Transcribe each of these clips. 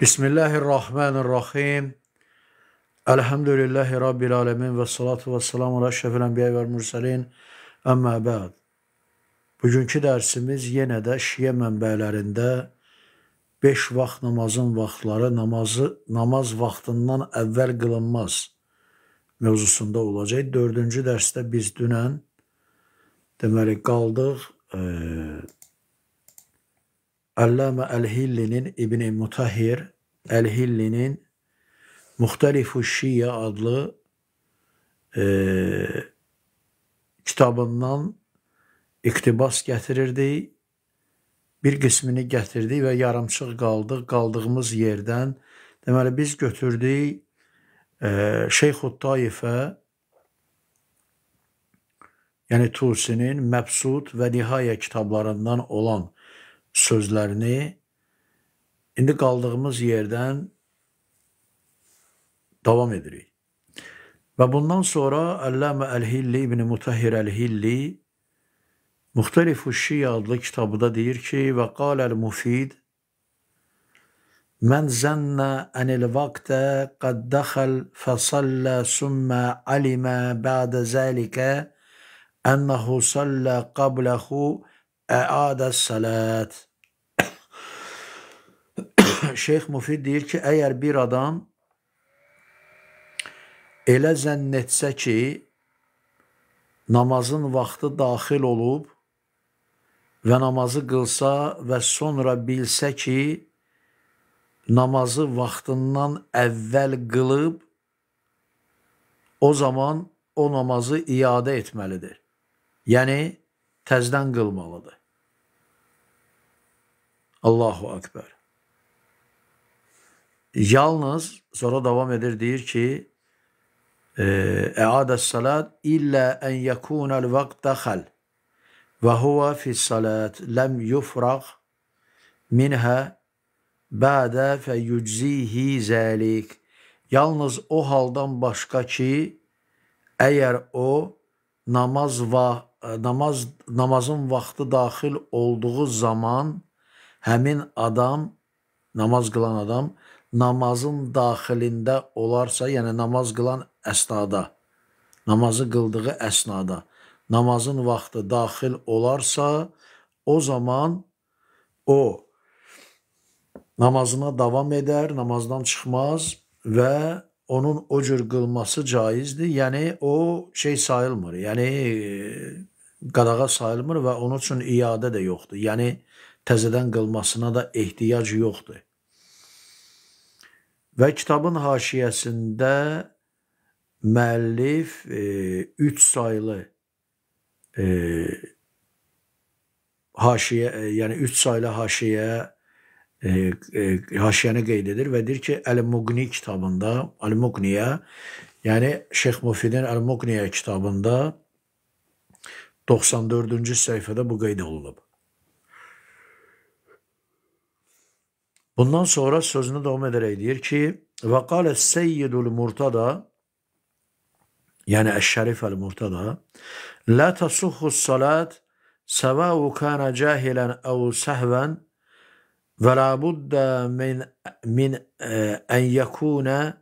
Bismillahirrahmanirrahim. Elhamdülillahi Rabbil alemin ve salatu ve selamu ala şefil enbiya ve mürselin. Amma ba'd. Bugünkü dərsimiz yenə də şiyə mənbələrində 5 vaxt namazın vaxtları namazı, namaz vaxtından əvvəl qılınmaz mövzusunda olacaq. Dördüncü dərsdə biz dünən deməli qaldıq e, Allama Əl-Hillinin İbn Mutahhir Əl-Hillinin Muxtalifu Şiyə adlı e, kitabından iqtibas gətirirdi. Bir qismini gətirdi və yarımçıq qaldıq qaldığımız yerdən. Deməli biz götürdük e, Şeyxud Taifə yəni Tusinin Məbsud və Nihayə kitablarından olan sözlərini indi qaldığımız yerden devam edirik. Ve bundan sonra Əlləmə elhilli hilli Mutahhir elhilli, hilli Şia Şiyə adlı kitabında deyir ki, ve qal əl-Mufid Mən zənnə ənil vaqtə qad dəxəl fəsallə sümmə alimə bədə zəlikə ənəhu sallə qabləhu əl əadəs sələt. Şeyx Mufid deyir ki, əgər bir adam elə zənn etsə ki, namazın vaxtı daxil olub və namazı qılsa və sonra bilsə ki, namazı vaxtından əvvəl qılıb, o zaman o namazı iadə etməlidir. Yəni, təzdən qılmalıdır. Allahu Akbar. Yalnız sonra davam edir, deyir ki, Əadəs e, salat illə ən yəkunəl vaqt daxəl və huvə fis salat ləm yufraq minhə bədə fə yüczihi zəlik. Yalnız o haldan başqa ki, əgər o namaz va e, namaz namazın vaxtı daxil olduğu zaman həmin adam namaz qılan adam namazın daxilində olarsa, yəni namaz qılan əsnada, namazı qıldığı əsnada namazın vaxtı daxil olarsa, o zaman o namazına davam edər, namazdan çıxmaz və onun o cür qılması caizdir. Yəni o şey sayılmır. Yəni e, qadağa sayılmır və onun üçün iadə də yoxdur. Yəni təzədən qılmasına da ehtiyac yoxdur. Və kitabın haşiyəsində müəllif 3 e, saylı e, haşiyə, e, yəni 3 saylı haşiyə e, e, haşiyəni qeyd edir və deyir ki, Əl-Muqni kitabında, Əl-Muqniyə, yəni Şeyx Mufidin Əl-Muqniyə kitabında 94-cü səhifədə bu qeyd olunub. Bundan sonra sözünü davam edərək deyir ki, və qalə seyyidul murtada, yəni əş-şərif əl-murtada, lə təsuxus salat səvəu kənə cahilən əv səhvən Ve la budda min, min e, en yekune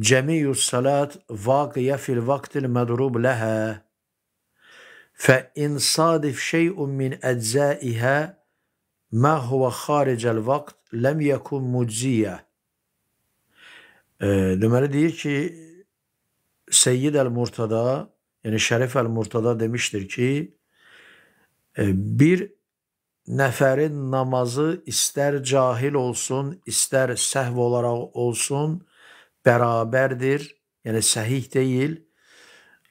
cemiyü salat vakiye fil vaktil madrub laha. Fe in sadif şey'un min eczaiha ma huve haricel vakt lem yekun mucziye. E, Dümeri deyir ki Seyyid el-Murtada yani Şeref el-Murtada demiştir ki e, bir nəfərin namazı istər cahil olsun, istər səhv olaraq olsun, bərabərdir, yəni səhih deyil.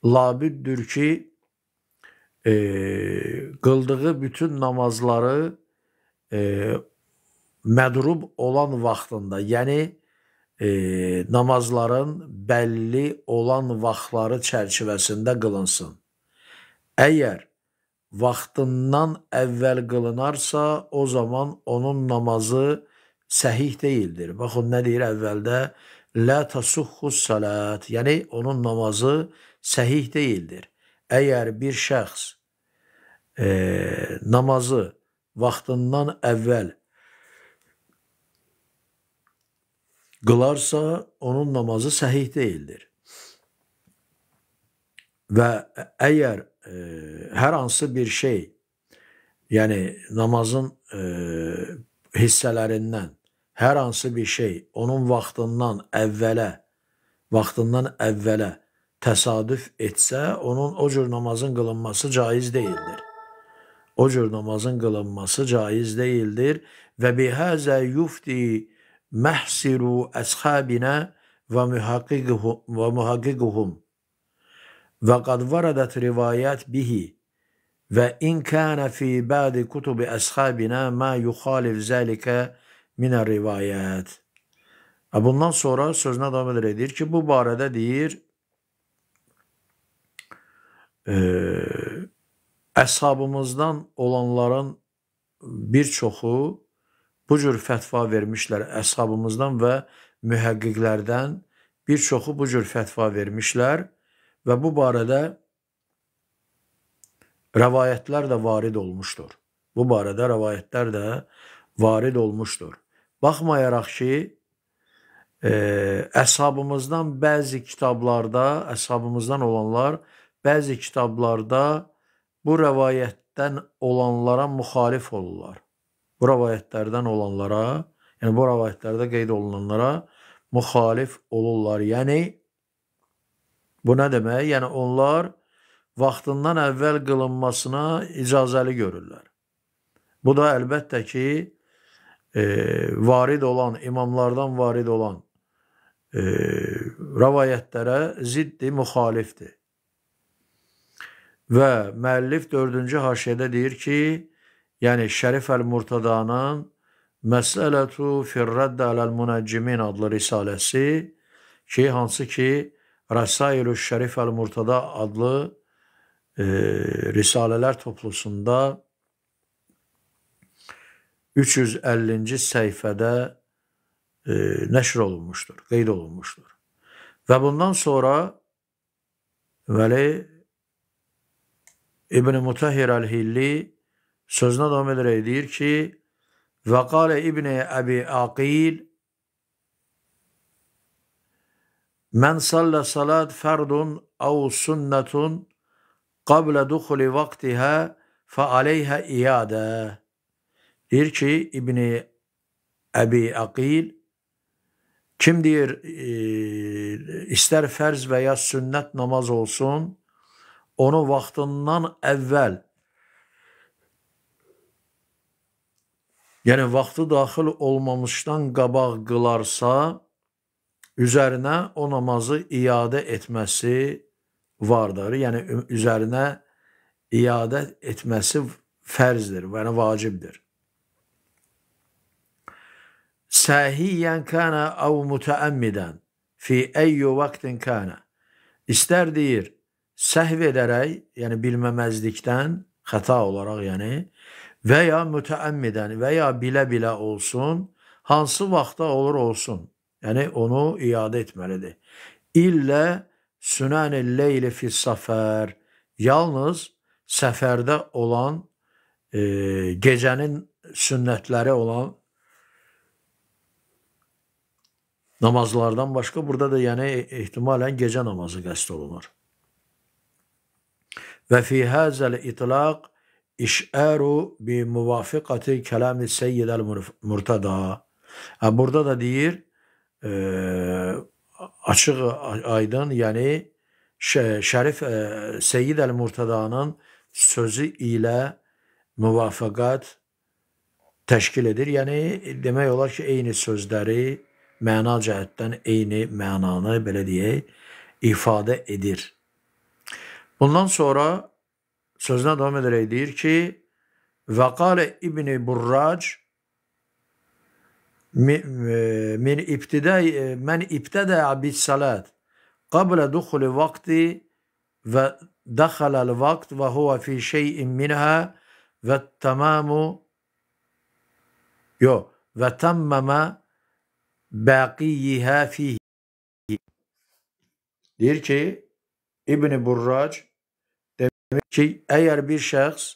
Labüddür ki, e, qıldığı bütün namazları e, mədrub olan vaxtında, yəni e, namazların bəlli olan vaxtları çərçivəsində qılınsın. Əgər vaxtından əvvəl qılınarsa, o zaman onun namazı səhih deyildir. Baxın, nə deyir əvvəldə? Lə tasuxxus salət, yəni onun namazı səhih deyildir. Əgər bir şəxs e, namazı vaxtından əvvəl qılarsa, onun namazı səhih deyildir. Və əgər e, hər hansı bir şey, yəni namazın e, hissələrindən hər hansı bir şey onun vaxtından əvvələ, vaxtından əvvələ təsadüf etsə, onun o cür namazın qılınması caiz deyildir. O cür namazın qılınması caiz deyildir və bihəzə yufti məhsiru əsxabinə və mühaqqiquhum və mühaqqiquhum və qad varadət rivayət bihi və in kənə fi bədi kutubi əsxabinə mə yuxalif zəlikə minə rivayət. Bundan sonra sözünə davam edir, deyir ki, bu barədə deyir, e, əshabımızdan olanların bir çoxu bu cür fətva vermişlər əshabımızdan və mühəqqiqlərdən bir çoxu bu cür fətva vermişlər və bu barədə rəvayətlər də varid olmuşdur. Bu barədə rəvayətlər də varid olmuşdur. Baxmayaraq ki, e, əsabımızdan bəzi kitablarda, əsabımızdan olanlar bəzi kitablarda bu rəvayətdən olanlara müxalif olurlar. Bu rəvayətlərdən olanlara, yəni bu rəvayətlərdə qeyd olunanlara müxalif olurlar. Yəni Bu nə demək? Yəni onlar vaxtından əvvəl qılınmasına icazəli görürlər. Bu da əlbəttə ki, e, varid olan, imamlardan varid olan e, rəvayətlərə ziddi, müxalifdir. Və müəllif 4-cü haşiyədə deyir ki, yəni Şərif Əl-Murtadanın Məsələtu firrədd aləl-münəccimin adlı risaləsi ki, hansı ki, Rasailü Şerif el Murtada adlı e, Risaleler toplusunda 350. sayfada e, neşr olunmuştur, qeyd olunmuştur. Və bundan sonra Vəli İbn Mutahhir el-Hilli sözünə davam edərək deyir ki: "Və qalə İbn Əbi Aqil Mən sallə salat fərdun əv sünnətun qablə duxuli vaxtihə fə aleyhə iyadə. Deyir ki, İbni Əbi Əqil, kim deyir, e, istər fərz və ya sünnət namaz olsun, onu vaxtından əvvəl, yəni vaxtı daxil olmamışdan qabaq qılarsa, üzərinə o namazı iadə etməsi vardır. Yəni, üzərinə iadə etməsi fərzdir, yəni vacibdir. Səhiyyən kənə əv mütəəmmidən fi əyyü vaxtin kənə. İstər deyir, səhv edərək, yəni bilməməzlikdən, xəta olaraq yəni, və ya mütəəmmidən və ya bilə-bilə olsun, hansı vaxta olur olsun. Yani onu iade etmelidir. İlle sünane leyli fi safer. Yalnız seferde olan e, gecenin sünnetleri olan namazlardan başka burada da yani ihtimalen gece namazı qəsd olunur. Ve fi hazel itlaq iş'aru bi muvafiqati kelami seyyidel murtada. Burada da deyir e, açıq aydın, yəni Şərif e, Seyyid Əl-Murtadanın sözü ilə müvafəqət təşkil edir. Yəni demək olar ki, eyni sözləri məna cəhətdən eyni mənanı belə deyək, ifadə edir. Bundan sonra sözünə davam edərək deyir ki, Və qalə İbn Burrac E, min ibtidai e, men ibteda bis salat qabla dukhuli vakti ve dakhala'l vakt ve huve fi şey'in minha ve tamamu yo ve tammama baqiyiha fihi Diyor ki İbn Burrac demek ki eğer bir şəxs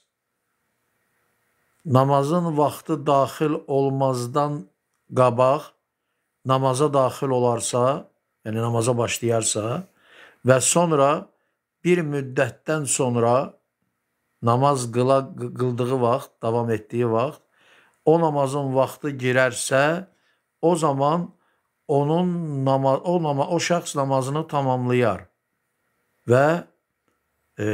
namazın vakti daxil olmazdan qabaq namaza daxil olarsa, yəni namaza başlayarsa və sonra bir müddətdən sonra namaz qıla qıldığı vaxt, davam etdiyi vaxt o namazın vaxtı girərsə, o zaman onun nama o nama o şəxs namazını tamamlayar və e,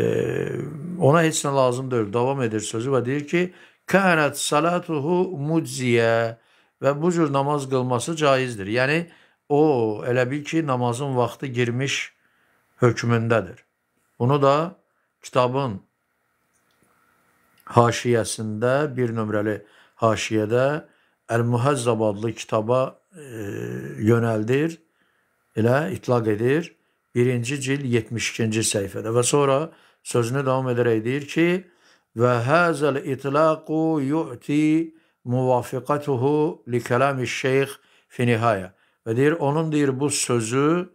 ona heç nə lazım deyil. Davam edir sözü və deyir ki: "Kənət salatuhu muciyə və bu cür namaz qılması caizdir. Yəni o elə bil ki, namazın vaxtı girmiş hökmündədir. Bunu da kitabın haşiyəsində bir nömrəli haşiyədə Əl-Muhəzzab adlı kitaba e, yönəldir, elə itlaq edir. 1-ci cil 72-ci səhifədə və sonra sözünü davam edərək deyir ki: "Və hazal itlaqu yu'ti muvafiqatuhu li kelami şeyh fi nihaya. Və deyir, onun deyir bu sözü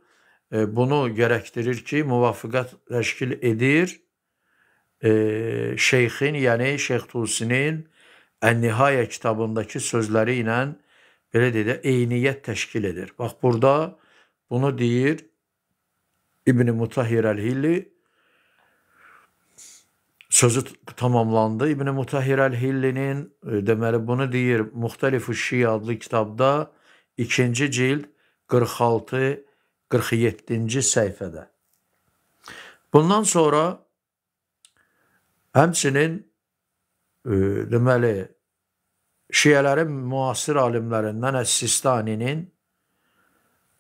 e, bunu gərəkdirir ki, muvafiqat təşkil edir e, şeyxin, yəni Şeyx Tusinin Ən-Nihaya kitabındakı sözləri ilə belə deyə eyniyyət təşkil edir. Bax burada bunu deyir İbn Mutahhir el-Hilli sözü tamamlandı. İbn Mutahhir el-Hillinin e, deməli bunu deyir Muxtelifu Şi adlı kitabda 2-ci cild 46 47-ci səhifədə. Bundan sonra həmçinin e, deməli Şiyələrin müasir alimlərindən Əs-Sistaninin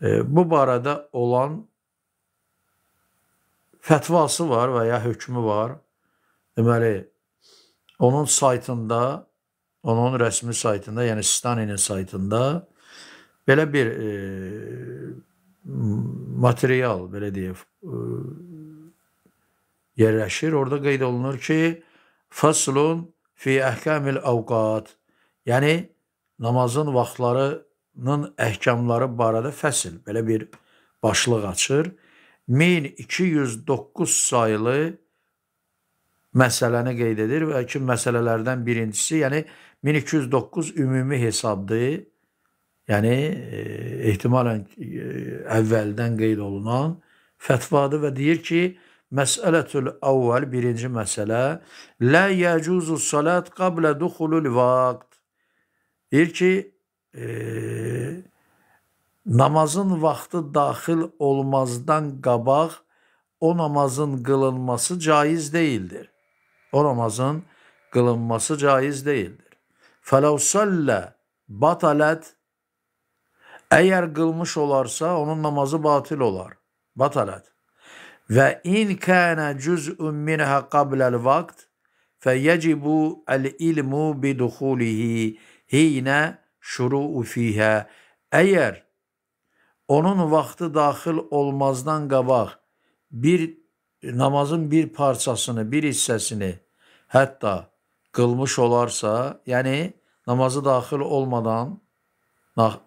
e, bu barədə olan fətvası var və ya hökmü var. Deməli, onun saytında, onun rəsmi saytında, yəni Staninin saytında belə bir e, material, belə deyək, e, yerləşir. Orada qeyd olunur ki, faslun fi əhkamil avqat. Yəni namazın vaxtlarının əhkamları barədə fəsil belə bir başlıq açır. 1209 sayılı məsələni qeyd edir və ki, məsələlərdən birincisi, yəni 1209 ümumi hesabdır. Yəni e, ehtimalən e, əvvəldən qeyd olunan fətvadır və deyir ki, məsələtül əvvəl birinci məsələ la yacuzu salat qabla dukhulul vaqt. Deyir ki, e, namazın vaxtı daxil olmazdan qabaq o namazın qılınması caiz deyildir o namazın kılınması caiz değildir. Felev salle batalet eğer kılmış olarsa onun namazı batil olar. Batalet. Ve in kana cüz'un minha qabla'l vakt feyecibu el ilmu bi duhulihi hine şuruu fiha. Eğer onun vaxtı daxil olmazdan qabaq bir namazın bir parçasını, bir hissəsini hətta qılmış olarsa, yəni namazı daxil olmadan,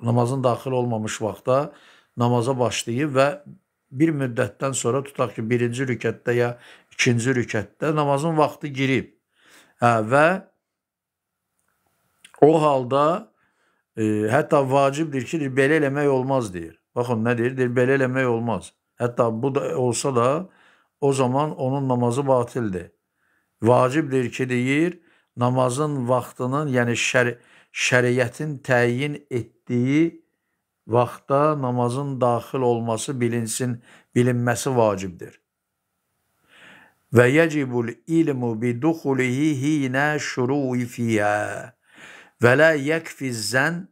namazın daxil olmamış vaxtda namaza başlayıb və bir müddətdən sonra tutaq ki, birinci rükətdə ya ikinci rükətdə namazın vaxtı girib hə, və o halda e, hətta vacibdir ki, deyir, belə eləmək olmaz deyir. Baxın nə deyir? Deyir, belə eləmək olmaz. Hətta bu da olsa da o zaman onun namazı batildir. Vacibdir ki deyir, namazın vaxtının, yəni şər şəriətin təyin etdiyi vaxtda namazın daxil olması bilinsin, bilinməsi vacibdir. Və yəcibul ilmu bi duxulihi hinə şurui fiyyə və la yəkfi zən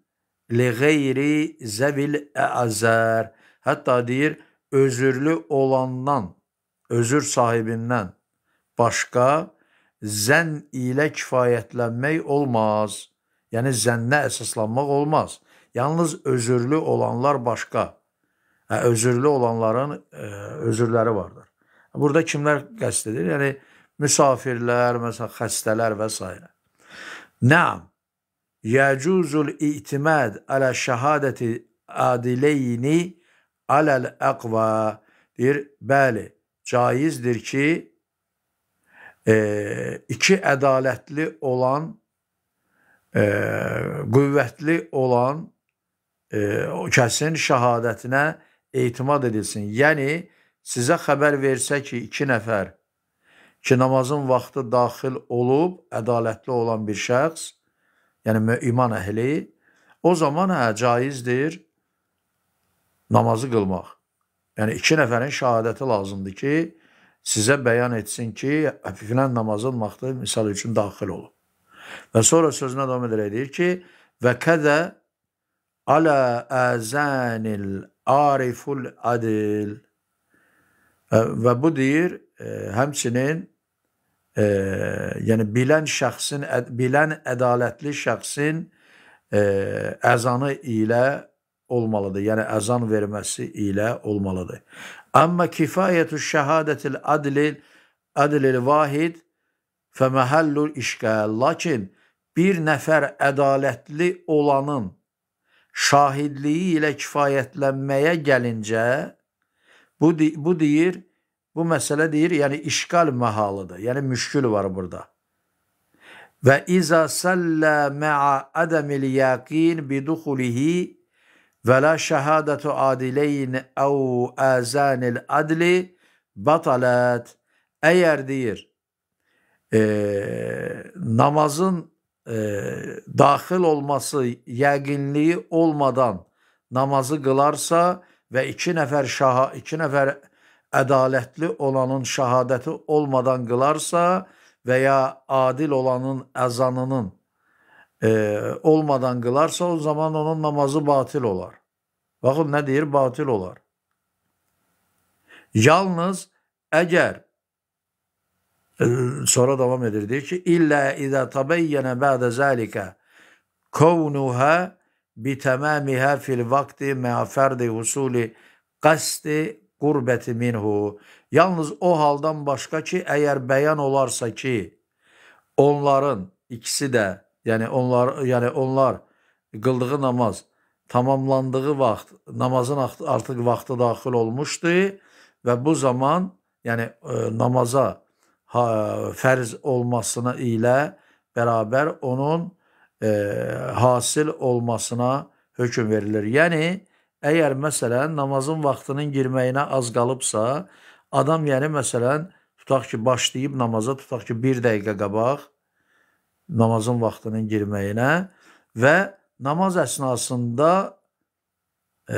li qeyri zəvil əzər. Hətta deyir, özürlü olandan özür sahibindən başqa zənn ilə kifayətlənmək olmaz. Yəni zənnə əsaslanmaq olmaz. Yalnız özürlü olanlar başqa. Hə, özürlü olanların ə, e, özürləri vardır. Burada kimlər qəsd edir? Yəni müsafirlər, məsələn, xəstələr və s. Naam. Yəcuzul itimad ala şahadati adileyni alal aqwa. Deyir, bəli, caizdir ki, e, iki ədalətli olan, e, qüvvətli olan e, o kəsin şəhadətinə etimad edilsin. Yəni, sizə xəbər versə ki, iki nəfər ki, namazın vaxtı daxil olub, ədalətli olan bir şəxs, yəni iman əhli, o zaman hə, caizdir namazı qılmaq. Yəni iki nəfərin şahadəti lazımdır ki, sizə bəyan etsin ki, filan namazın vaxtı misal üçün daxil olub. Və sonra sözünə davam edərək deyir ki, və kədə alə əzənil ariful adil və bu deyir e, həmçinin e, yəni bilən şəxsin bilən ədalətli şəxsin e, əzanı ilə olmalıdır. Yəni əzan verməsi ilə olmalıdır. Amma kifayətü şəhadətil adlil adlil vahid fəməhəllül işqəl. Lakin bir nəfər ədalətli olanın şahidliyi ilə kifayətlənməyə gəlincə bu bu deyir, bu məsələ deyir, yəni işqal məhalıdır. Yəni müşkül var burada. Və izə səllə mə'a ədəmil yəqin biduxulihi ve la şehadetu adileyn ev azanil adli batalat. Eğer deyir e, namazın e, dahil olması yaginliği olmadan namazı kılarsa ve iki nefer şaha iki nefer ədalətli olanın şahadeti olmadan qılarsa veya adil olanın əzanının e, olmadan qılarsa o zaman onun namazı batil olar. Baxın nə deyir? Batil olar. Yalnız əgər e, sonra davam edir deyir ki, illə izə tabeyyənə bədə zəlikə kovnuhə bitəməmihə fil vakti məfərdi husuli qəsti qurbəti minhu. Yalnız o haldan başqa ki, əgər bəyan olarsa ki, onların ikisi də Yəni onlar yəni onlar qıldığı namaz tamamlandığı vaxt namazın artıq vaxtı daxil olmuşdu və bu zaman yəni e, namaza ha, fərz olmasına ilə bərabər onun e, hasil olmasına hökm verilir. Yəni əgər məsələn namazın vaxtının girməyinə az qalıbsa, adam yəni məsələn tutaq ki başlayıb namaza tutaq ki 1 dəqiqə qabaq namazın vaxtının girməyinə və namaz əsnasında e,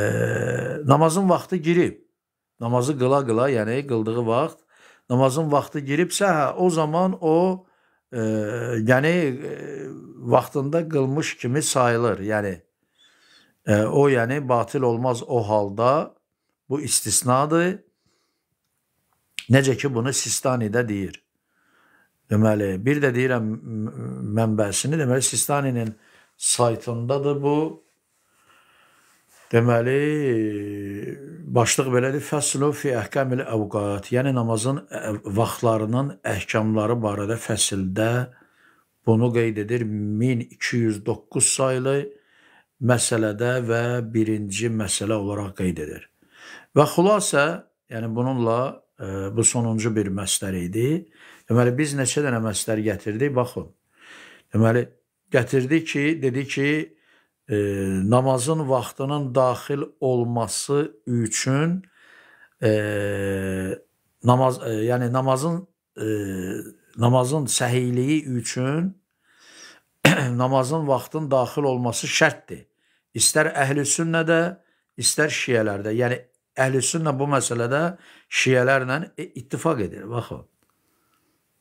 namazın vaxtı girib, namazı qıla-qıla, yəni qıldığı vaxt, namazın vaxtı giribsə, hə, o zaman o e, yəni e, vaxtında qılmış kimi sayılır. Yəni e, o yəni batil olmaz o halda. Bu istisnadır. Necə ki bunu Sistani'də deyir. Deməli, bir də deyirəm mənbəsini, deməli Sistaninin saytındadır bu. Deməli, başlıq belədir: Fəslu fi əhkamil əvqat, yəni namazın vaxtlarının əhkamları barədə fəsildə bunu qeyd edir 1209 saylı məsələdə və birinci məsələ olaraq qeyd edir. Və xülasə, yəni bununla ə, bu sonuncu bir məsələ idi. Deməli, biz neçə dənə məsələr gətirdik, baxın. Deməli, gətirdik ki, dedi ki, e, namazın vaxtının daxil olması üçün e, namaz, e, yəni namazın e, namazın səhiyliyi üçün namazın vaxtın daxil olması şərtdir. İstər əhl-i sünnədə, istər şiyələrdə. Yəni əhl-i sünnə bu məsələdə şiyələrlə e, ittifaq edir. Baxın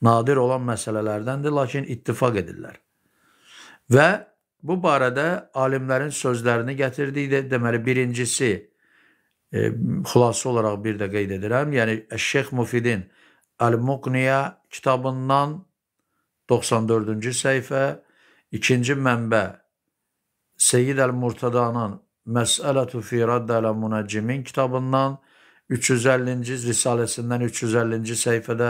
nadir olan məsələlərdəndir, lakin ittifaq edirlər. Və bu barədə alimlərin sözlərini gətirdikdə, deməli birincisi e, xülasə olaraq bir də qeyd edirəm, yəni Şeyx Mufidin Əl-Muqniya kitabından 94-cü səhifə, ikinci mənbə Seyyid Əl-Murtadanın Məsələtü fi raddələ münəccimin kitabından 350-ci risaləsindən 350-ci səhifədə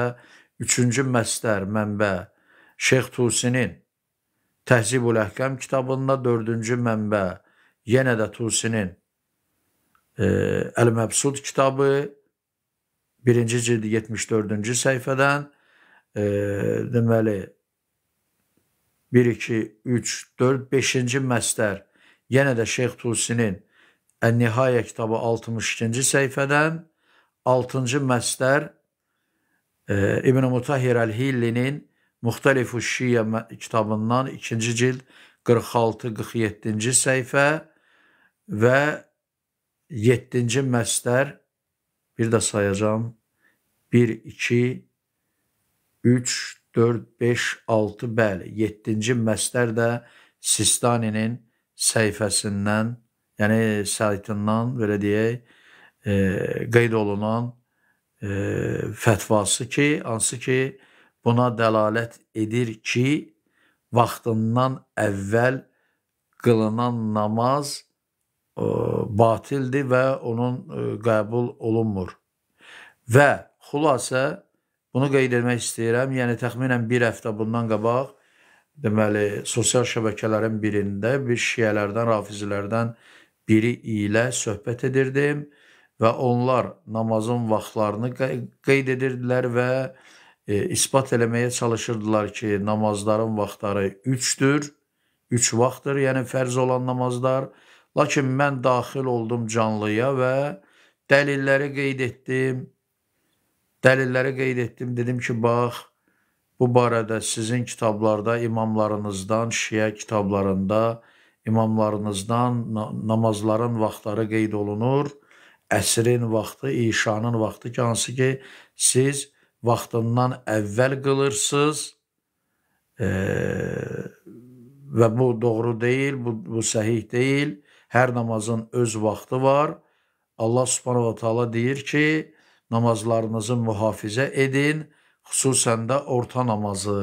Üçüncü məstər, mənbə, Şeyx Tusinin Təhzibul Əhkəm kitabında dördüncü mənbə, yenə də Tusinin e, Əl-Məbsud kitabı, birinci cildi 74-cü səhifədən, e, deməli, 1, 2, 3, 4, 5-ci məstər, yenə də Şeyx Tusinin Ən-Nihayə kitabı 62-ci səhifədən, 6-cı məstər İbn Mutahhir Əl-Hillinin Muxtalifu Şiyə kitabından 2-ci cild 46-47-ci səhifə və 7-ci məstər bir də sayacağam 1 2 3 4 5 6 bəli 7-ci məstər də Sistaninin səhifəsindən yəni saytından belə deyək e, qeyd olunan e, fətvası ki, hansı ki buna dəlalət edir ki, vaxtından əvvəl qılınan namaz e, batildir və onun e, qəbul olunmur. Və xülasə bunu qeyd etmək istəyirəm, yəni təxminən 1 həftə bundan qabaq deməli sosial şəbəkələrin birində bir şiələrdən, rafizilərdən biri ilə söhbət edirdim və onlar namazın vaxtlarını qeyd edirdilər və e, ispat eləməyə çalışırdılar ki, namazların vaxtları 3-dür, 3 üç vaxtdır, yəni fərz olan namazlar. Lakin mən daxil oldum canlıya və dəlilləri qeyd etdim. Dəlilləri qeyd etdim, dedim ki, bax, bu barədə sizin kitablarda, imamlarınızdan, şiə kitablarında, imamlarınızdan namazların vaxtları qeyd olunur əsrin vaxtı, işanın vaxtı ki, hansı ki siz vaxtından əvvəl qılırsınız e, və bu doğru deyil, bu, bu səhih deyil. Hər namazın öz vaxtı var. Allah subhanahu taala deyir ki, namazlarınızı mühafizə edin, xüsusən də orta namazı,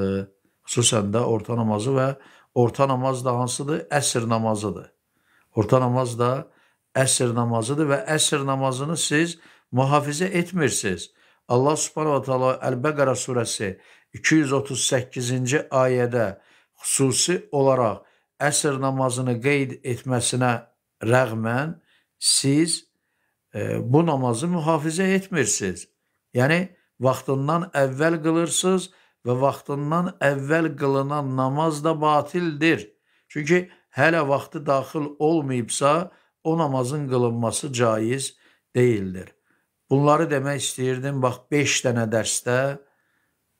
xüsusən də orta namazı və orta namaz da hansıdır? Əsr namazıdır. Orta namaz da əsr namazıdır və əsr namazını siz mühafizə etmirsiniz. Allah subhanahu taala Əl-Bəqərə surəsi 238-ci ayədə xüsusi olaraq əsr namazını qeyd etməsinə rəğmən siz e, bu namazı mühafizə etmirsiniz. Yəni vaxtından əvvəl qılırsınız və vaxtından əvvəl qılınan namaz da batildir. Çünki hələ vaxtı daxil olmayıbsa, o namazın qılınması caiz deyildir. Bunları demək istəyirdim. Bax 5 dənə dərsdə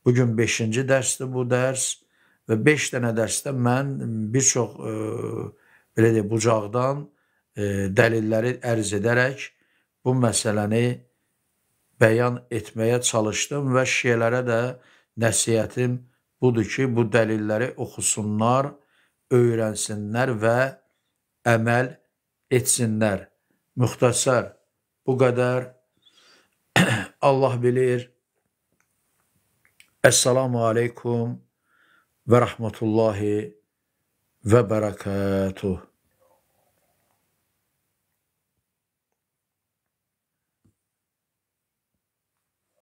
bu gün 5-ci dərsdir bu dərs və 5 dənə dərsdə mən bir çox e, belə deyə bucaqdan e, dəlilləri ərz edərək bu məsələni bəyan etməyə çalışdım və şeylərə də nəsihətim budur ki, bu dəlilləri oxusunlar, öyrənsinlər və əməl etsinlər. Müxtəsər bu qədər. Allah bilir. Əssalamu aleykum və rəhmətullahi və bərəkətuh.